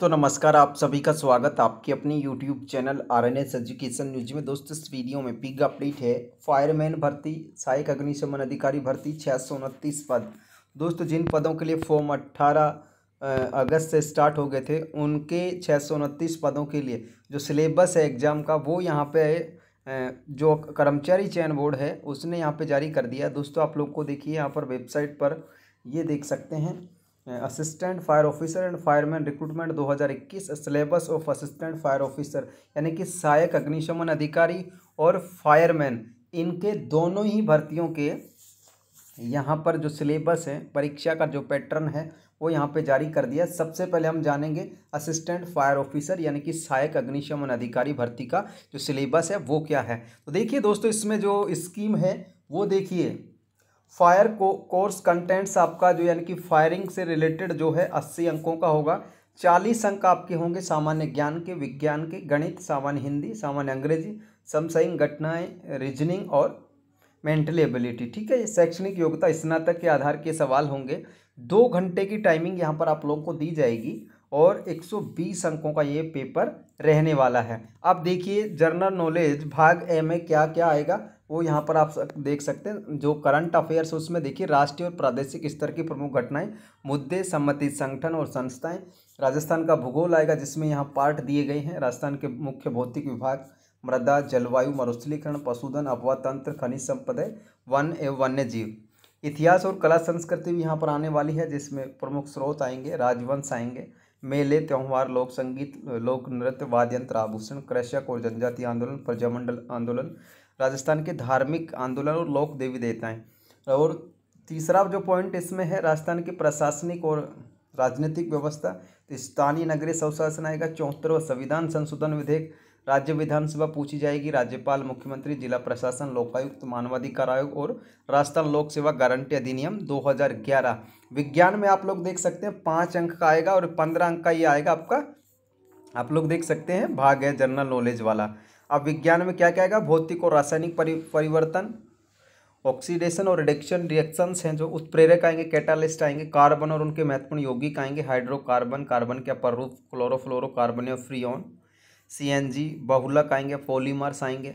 दोस्तों नमस्कार आप सभी का स्वागत आपके अपने YouTube channel R N S education news में दोस्तों इस वीडियो में पिग अपडेट है फायरमैन भर्ती सहायक अग्निशमन अधिकारी भर्ती छः सौ उनतीस पद दोस्तों जिन पदों के लिए फॉर्म अट्ठारह अगस्त से स्टार्ट हो गए थे उनके छः सौ उनतीस पदों के लिए जो सिलेबस है एग्ज़ाम का वो यहाँ पर जो कर्मचारी चयन बोर्ड है उसने यहाँ पर जारी कर दिया दोस्तों आप लोग को देखिए यहाँ पर वेबसाइट पर ये देख सकते हैं assistant fire officer and fireman recruitment 2021 syllabus of assistant fire officer यानी कि सहायक अग्निशमन अधिकारी और फायरमैन इनके दोनों ही भर्तियों के यहाँ पर जो सिलेबस है परीक्षा का जो पैटर्न है वो यहाँ पे जारी कर दिया सबसे पहले हम जानेंगे असिस्टेंट फायर ऑफिसर यानी कि सहायक अग्निशमन अधिकारी भर्ती का जो सिलेबस है वो क्या है तो देखिए दोस्तों इसमें जो स्कीम है वो देखिए फायर को कोर्स कंटेंट्स आपका जो यानी कि फायरिंग से रिलेटेड जो है अस्सी अंकों का होगा चालीस अंक आपके होंगे सामान्य ज्ञान के विज्ञान के गणित सामान्य हिंदी सामान्य अंग्रेजी समसाइंग घटनाएं रीजनिंग और मेंटली एबिलिटी ठीक है ये शैक्षणिक योग्यता स्नातक के आधार के सवाल होंगे दो घंटे की टाइमिंग यहाँ पर आप लोगों को दी जाएगी और 120 अंकों का ये पेपर रहने वाला है अब देखिए जनरल नॉलेज भाग ए में क्या क्या आएगा वो यहाँ पर आप देख सकते हैं जो करंट अफेयर्स उसमें देखिए राष्ट्रीय और प्रादेशिक स्तर की प्रमुख घटनाएं मुद्दे संबंधित संगठन और संस्थाएं राजस्थान का भूगोल आएगा जिसमें यहाँ पार्ट दिए गए हैं राजस्थान के मुख्य भौतिक विभाग मृदा जलवायु मरुस्थलीकरण पशुधन अपवा तंत्र खनिज संपदा वन एवं वन्य जीव इतिहास और कला संस्कृति भी यहाँ पर आने वाली है जिसमें प्रमुख स्रोत आएंगे राजवंश आएंगे मेले त्यौहार लोक संगीत लोक नृत्य वाद्य यंत्र आभूषण कृषक और जनजाति आंदोलन प्रजामंडल आंदोलन राजस्थान के धार्मिक आंदोलन और लोक देवी देवताएँ और तीसरा जो पॉइंट इसमें है राजस्थान की प्रशासनिक और राजनीतिक व्यवस्था स्थानीय नगरीय स्वशासन आएगा चौहत्तरवा संविधान संशोधन विधेयक राज्य विधानसभा पूछी जाएगी राज्यपाल मुख्यमंत्री जिला प्रशासन लोकायुक्त मानवाधिकार आयोग और राजस्थान लोक सेवा गारंटी अधिनियम 2011 विज्ञान में आप लोग देख सकते हैं पाँच अंक का आएगा और पंद्रह अंक का ये आएगा आपका आप लोग देख सकते हैं भाग है जनरल नॉलेज वाला अब विज्ञान में क्या क्या आएगा भौतिक और रासायनिक परिवर्तन ऑक्सीडेशन और रिडक्शन रिएक्शंस हैं जो उत्प्रेरक आएंगे कैटालिस्ट आएंगे कार्बन और उनके महत्वपूर्ण यौगिक आएंगे हाइड्रोकार्बन कार्बन के अपरूप क्लोरोफ्लोरोकार्बन फ्री फ्रीऑन सीएनजी बहुलक आएंगे पॉलीमर्स आएंगे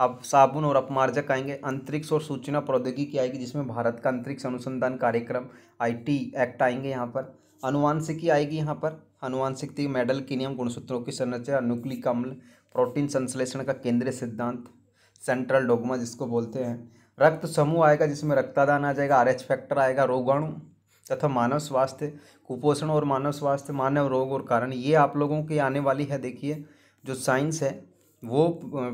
अब साबुन और अपमार्जक आएंगे अंतरिक्ष और सूचना प्रौद्योगिकी आएगी जिसमें भारत का अंतरिक्ष अनुसंधान कार्यक्रम आईटी एक्ट आएंगे यहाँ पर अनुवांशिकी आएगी यहाँ पर अनुवांशिकी मेडल के नियम गुणसूत्रों की संरचना नुक्लिक अम्ल प्रोटीन संश्लेषण का केंद्रीय सिद्धांत सेंट्रल डोगमा जिसको बोलते हैं रक्त समूह आएगा जिसमें रक्तादान आ जाएगा आर एच फैक्टर आएगा रोगाणु तथा मानव स्वास्थ्य कुपोषण और मानव स्वास्थ्य मानव रोग और कारण ये आप लोगों की आने वाली है देखिए जो साइंस है वो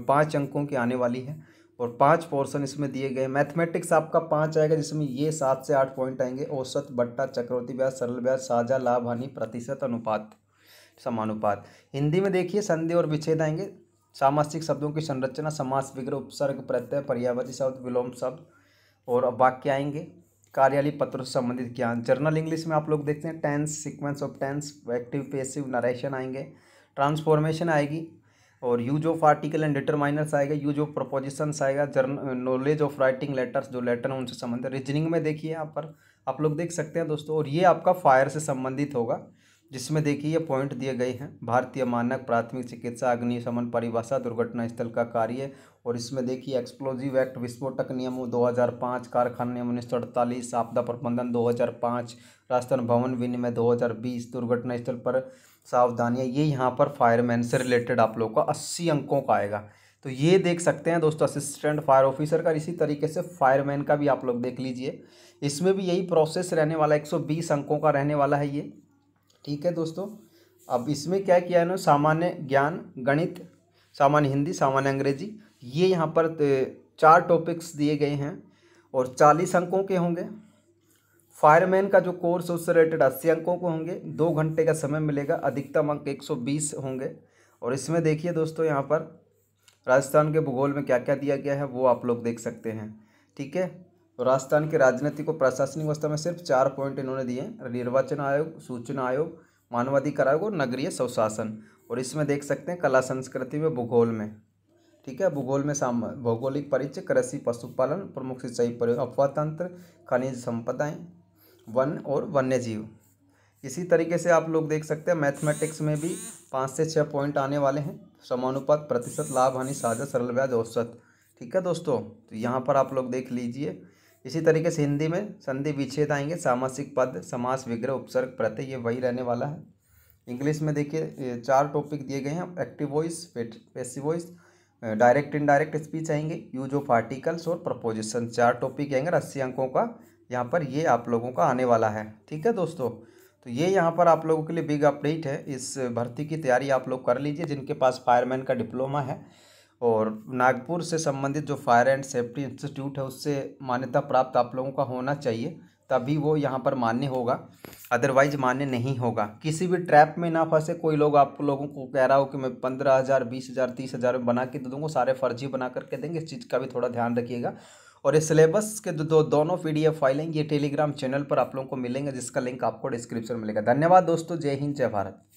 पाँच अंकों की आने वाली है और पांच पोर्शन इसमें दिए गए मैथमेटिक्स आपका पांच आएगा जिसमें ये सात से आठ पॉइंट आएंगे औसत बट्टा चक्रवर्ती ब्याज सरल ब्याज साझा लाभ हानि प्रतिशत अनुपात समानुपात हिंदी में देखिए संधि और विच्छेद आएंगे सामासिक शब्दों की संरचना समास विग्रह उपसर्ग प्रत्यय पर्यावरण शब्द विलोम शब्द और वाक्य आएंगे कार्यालय पत्र से संबंधित ज्ञान जर्नल इंग्लिश में आप लोग देखते हैं tense sequence of tense active passive narration आएंगे ट्रांसफॉर्मेशन आएगी और use of article and determiners आएगा यूज ऑफ प्रपोजिशंस आएगा जर्न नॉलेज ऑफ राइटिंग लेटर्स जो लेटर हैं उनसे संबंधित रीजनिंग में देखिए यहाँ पर आप लोग देख सकते हैं दोस्तों और ये आपका फायर से संबंधित होगा जिसमें देखिए ये पॉइंट दिए गए हैं भारतीय मानक प्राथमिक चिकित्सा अग्निशमन परिभाषा दुर्घटना स्थल का कार्य और इसमें देखिए एक्सप्लोजिव एक्ट विस्फोटक नियम दो हज़ार पाँच कारखाना नियम उन्नीस सौ आपदा प्रबंधन पाँच राजस्थान भवन विनिमय 2020 दुर्घटना स्थल पर सावधानियाँ ये यहाँ पर फायरमैन से रिलेटेड आप लोग का अस्सी अंकों का आएगा तो ये देख सकते हैं दोस्तों असिस्टेंट फायर ऑफिसर का इसी तरीके से फायरमैन का भी आप लोग देख लीजिए इसमें भी यही प्रोसेस रहने वाला है बीस अंकों का रहने वाला है ये ठीक है दोस्तों अब इसमें क्या किया है ना सामान्य ज्ञान गणित सामान्य हिंदी सामान्य अंग्रेजी ये यहाँ पर चार टॉपिक्स दिए गए हैं और चालीस अंकों के होंगे फायरमैन का जो कोर्स उससे रिलेटेड अस्सी अंकों को होंगे दो घंटे का समय मिलेगा अधिकतम अंक एक सौ बीस होंगे और इसमें देखिए दोस्तों यहाँ पर राजस्थान के भूगोल में क्या क्या दिया गया है वो आप लोग देख सकते हैं ठीक है तो राजस्थान के राजनीतिक को प्रशासनिक व्यवस्था में सिर्फ चार पॉइंट इन्होंने दिए निर्वाचन आयोग सूचना आयोग मानवाधिकार आयोग और नगरीय स्वशासन और इसमें देख सकते हैं कला संस्कृति में भूगोल में ठीक है भूगोल में साम भौगोलिक परिचय कृषि पशुपालन प्रमुख सिंचाई परियोजना अफवाह तंत्र खनिज संपदाएँ वन और वन्य जीव इसी तरीके से आप लोग देख सकते हैं मैथमेटिक्स में भी पाँच से छः पॉइंट आने वाले हैं समानुपात प्रतिशत लाभ हानि साझा सरल ब्याज औसत ठीक है दोस्तों तो यहाँ पर आप लोग देख लीजिए इसी तरीके से हिंदी में संधि विच्छेद आएंगे सामासिक पद समास विग्रह उपसर्ग प्रत्यय ये वही रहने वाला है इंग्लिश में देखिए चार टॉपिक दिए गए हैं active voice passive voice direct indirect speech आएंगे यूज ऑफ आर्टिकल्स और प्रपोजिशन चार टॉपिक आएंगे अस्सी अंकों का यहाँ पर ये आप लोगों का आने वाला है ठीक है दोस्तों तो ये यहाँ पर आप लोगों के लिए बिग अपडेट है इस भर्ती की तैयारी आप लोग कर लीजिए जिनके पास फायरमैन का डिप्लोमा है और नागपुर से संबंधित जो फायर एंड सेफ्टी इंस्टीट्यूट है उससे मान्यता प्राप्त आप लोगों का होना चाहिए तभी वो यहाँ पर मान्य होगा अदरवाइज मान्य नहीं होगा किसी भी ट्रैप में ना फंसे कोई लोग आप लोगों को कह रहा हो कि मैं पंद्रह हज़ार बीस हज़ार तीस हज़ार में बना के दे दूँगा सारे फर्जी बना करके देंगे इस चीज़ का भी थोड़ा ध्यान रखिएगा और ये सिलेबस के दो, दो दोनों पी डी फाइलें ये टेलीग्राम चैनल पर आप लोगों को मिलेंगे जिसका लिंक आपको डिस्क्रिप्शन मिलेगा धन्यवाद दोस्तों जय हिंद जय भारत